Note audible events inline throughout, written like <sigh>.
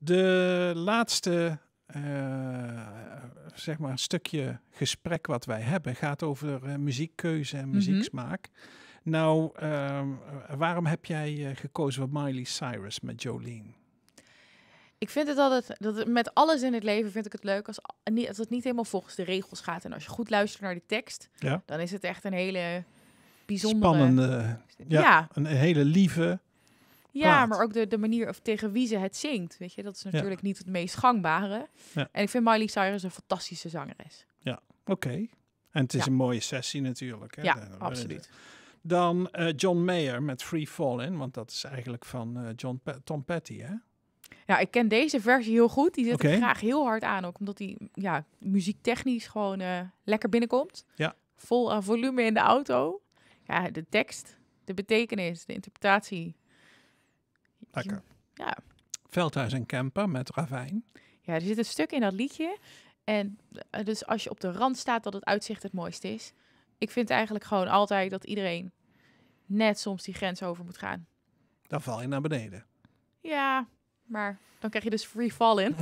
De laatste eh, zeg maar stukje gesprek wat wij hebben gaat over eh, muziekkeuze en mhm. muzieksmaak. Nou, ehm, waarom heb jij eh, gekozen voor Miley Cyrus met Jolene? Ik vind het altijd, dat met alles in het leven vind ik het leuk als, als het niet helemaal volgens de regels gaat. En als je goed luistert naar de tekst, dan is het echt een hele bijzondere... Spannende, ja. een hele lieve, ja, maar ook de, de manier of tegen wie ze het zingt. Weet je, dat is natuurlijk niet het meest gangbare. En ik vind Miley Cyrus een fantastische zangeres. Ja, oké. En het is een mooie sessie natuurlijk. Hè? Ja, Dan, absoluut. Dan eh, John Mayer met Free Fallin', want dat is eigenlijk van eh, John Tom Petty, hè? Ja, ik ken deze versie heel goed. Die zet okay. ik graag heel hard aan, ook omdat die ja, muziektechnisch gewoon eh, lekker binnenkomt. Ja. Vol aan volume in de auto. Ja, de tekst, de betekenis, de interpretatie, ja. Veldhuis en camper met ravijn. Ja, er zit een stuk in dat liedje. En eh, dus als je op de rand staat, dat het uitzicht het mooiste is. Ik vind eigenlijk gewoon altijd dat iedereen net soms die grens over moet gaan. Dan val je naar beneden. Ja, maar dan krijg je dus free fall in.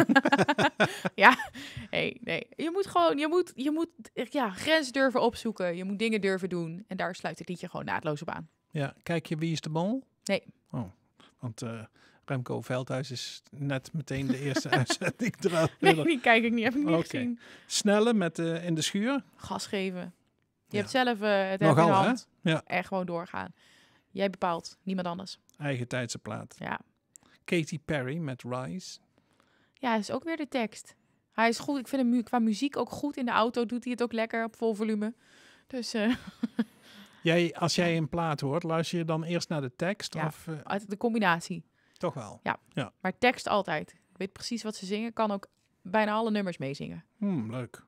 <laughs> ja, nee, nee. Je moet gewoon, je moet, je moet ja, grens durven opzoeken. Je moet dingen durven doen. En daar sluit het liedje gewoon naadloos op aan. Ja, kijk je Wie is de bol? Nee. Oh, want eh, Remco Veldhuis is net meteen de <laughs> eerste uitzending eruit. Nee, die kijk ik niet. Heb ik niet Snelle met uh, in de schuur. Gas geven. Je hebt zelf eh, het Nogal, in Hè? Ja. En gewoon doorgaan. Jij bepaalt. Niemand anders. Eigen tijdse plaat. Ja. Katy Perry met Rise. Ja, is ook weer de tekst. Hij is goed. Ik vind hem qua muziek ook goed. In de auto doet hij het ook lekker op vol volume. Dus... <laughs> Jij, als jij een plaat hoort, luister je dan eerst naar de tekst? of, eh? de combinatie. Toch wel? Ja. Maar tekst altijd. Ik weet precies wat ze zingen. Kan ook bijna alle nummers meezingen. Hmm, leuk.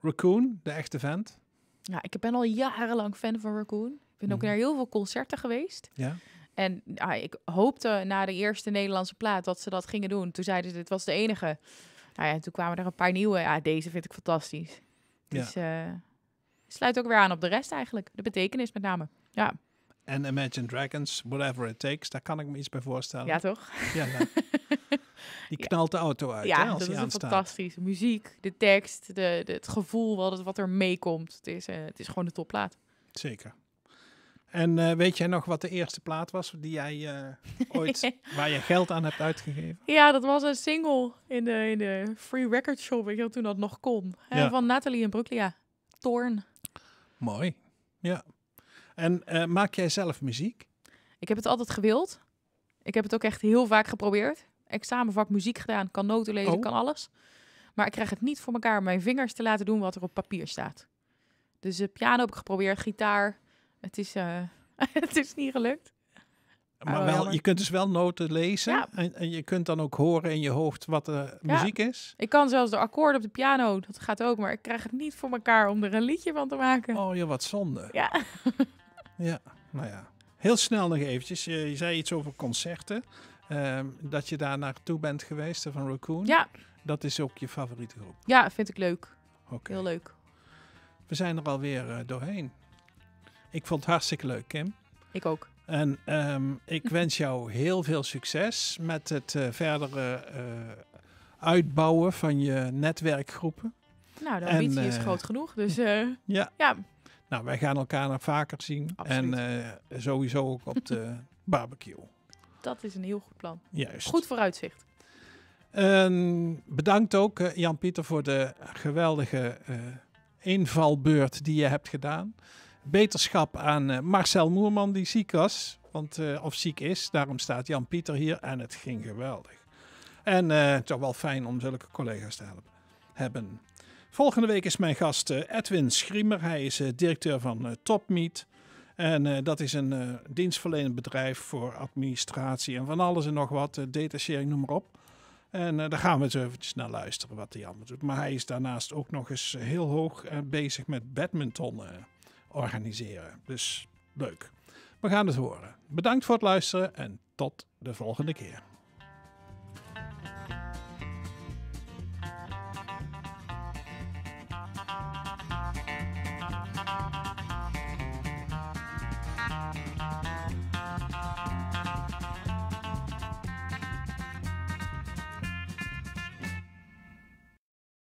Raccoon, de echte vent. Ja, ik ben al jarenlang fan van Raccoon. Ik ben ook mhm. naar heel veel concerten geweest. Ja. En ah, ik hoopte na de eerste Nederlandse plaat dat ze dat gingen doen. Toen zeiden ze, dit was de enige. Nou ja, toen kwamen er een paar nieuwe. Ja, deze vind ik fantastisch. Dus, ja. Eh, sluit ook weer aan op de rest eigenlijk. De betekenis met name. Ja. En Imagine Dragons, Whatever It Takes, daar kan ik me iets bij voorstellen. Ja, toch? Ja, nou. <laughs> Die knalt de auto uit. Ja, hè, als dat is fantastisch. Muziek, de tekst, de, de, het gevoel wat, wat er meekomt. Het, is, eh, het is gewoon de topplaat. Zeker. En eh, weet jij nog wat de eerste plaat was die jij eh, ooit <laughs> waar je geld aan hebt uitgegeven? Ja, dat was een single in de, in de Free Record Shop, weet toen dat nog kon. Van Nathalie en Ja. Toorn. Mooi. Ja. En eh, maak jij zelf muziek? Ik heb het altijd gewild. Ik heb het ook echt heel vaak geprobeerd. Examenvak muziek gedaan, kan noten lezen, oh. kan alles. Maar ik krijg het niet voor elkaar om mijn vingers te laten doen wat er op papier staat. Dus uh, piano heb ik geprobeerd, gitaar. Het is, eh, <laughs> het is niet gelukt. Maar oh, wel, je kunt dus wel noten lezen en, en, je kunt dan ook horen in je hoofd wat de muziek is. Ik kan zelfs de akkoorden op de piano, dat gaat ook, maar ik krijg het niet voor elkaar om er een liedje van te maken. Oh ja, wat zonde. Ja. <laughs> ja, nou ja. Heel snel nog eventjes, je, zei iets over concerten, ehm, dat je daar naartoe bent geweest eh, van Raccoon. Ja. Dat is ook je favoriete groep? Ja, vind ik leuk. Okay. Heel leuk. We zijn er alweer uh, doorheen. Ik vond het hartstikke leuk, Kim. Ik ook. En ehm, ik wens jou heel veel succes met het eh, verdere eh, uitbouwen van je netwerkgroepen. Nou, de ambitie en, is eh, groot genoeg. Dus ja. ja. Nou, wij gaan elkaar nog vaker zien. En sowieso ook op de <laughs> barbecue. Dat is een heel goed plan. Juist. Goed vooruitzicht. bedankt ook Jan-Pieter voor de geweldige invalbeurt die je hebt gedaan beterschap aan eh, Marcel Moerman, die ziek was. Want, eh, of ziek is, daarom staat Jan Pieter hier. En het ging geweldig. En eh, toch wel fijn om zulke collega's te hebben. Volgende week is mijn gast Edwin Schriemer. Hij is directeur van TopMeet. En dat is een dienstverlenend bedrijf voor administratie en van alles en nog wat, detachering, noem maar op. En daar gaan we eens eventjes naar luisteren wat hij allemaal doet. Maar hij is daarnaast ook nog eens heel hoog bezig met badminton organiseren. Dus leuk. We gaan het horen. Bedankt voor het luisteren en tot de volgende keer.